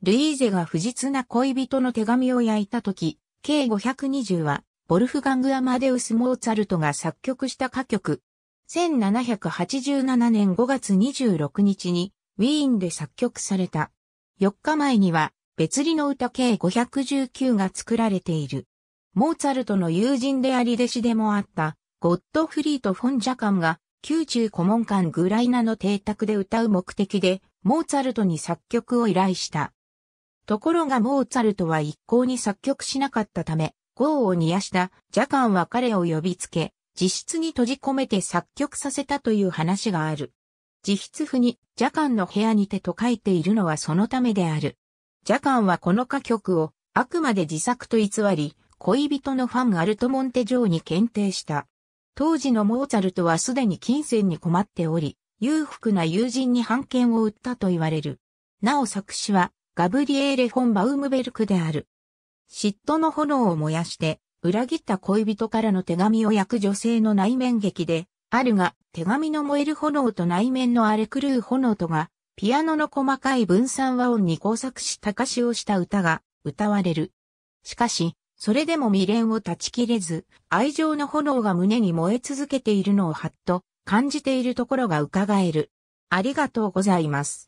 ルイーゼが不実な恋人の手紙を焼いた時、計520は、ボルフガング・アマデウス・モーツァルトが作曲した歌曲。1787年5月26日に、ウィーンで作曲された。4日前には、別離の歌計519が作られている。モーツァルトの友人であり弟子でもあった、ゴッドフリート・フォン・ジャカンが、宮中古文館グライナの邸宅で歌う目的で、モーツァルトに作曲を依頼した。ところがモーツァルトは一向に作曲しなかったため、ーを煮やしたジャカンは彼を呼びつけ、自室に閉じ込めて作曲させたという話がある。自筆譜にジャカンの部屋にてと書いているのはそのためである。ジャカンはこの歌曲をあくまで自作と偽り、恋人のファンアルトモンテ城に検定した。当時のモーツァルトはすでに金銭に困っており、裕福な友人に版権を売ったと言われる。なお作詞はガブリエーレ・フォン・バウムベルクである。嫉妬の炎を燃やして、裏切った恋人からの手紙を焼く女性の内面劇で、あるが、手紙の燃える炎と内面の荒れ狂う炎とが、ピアノの細かい分散和音に工作したしをした歌が歌われる。しかし、それでも未練を断ち切れず、愛情の炎が胸に燃え続けているのをはっと感じているところが伺える。ありがとうございます。